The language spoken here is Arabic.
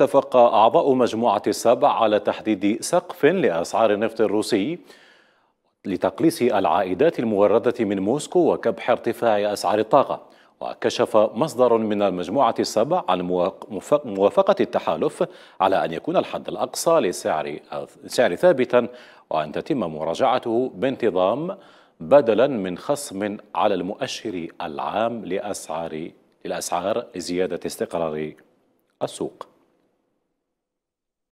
اتفق أعضاء مجموعة السبع على تحديد سقف لأسعار النفط الروسي لتقليص العائدات الموردة من موسكو وكبح ارتفاع أسعار الطاقة وكشف مصدر من المجموعة السبع عن موافقة التحالف على أن يكون الحد الأقصى لسعر سعر ثابتا وأن تتم مراجعته بانتظام بدلا من خصم على المؤشر العام لأسعار للأسعار لزيادة استقرار السوق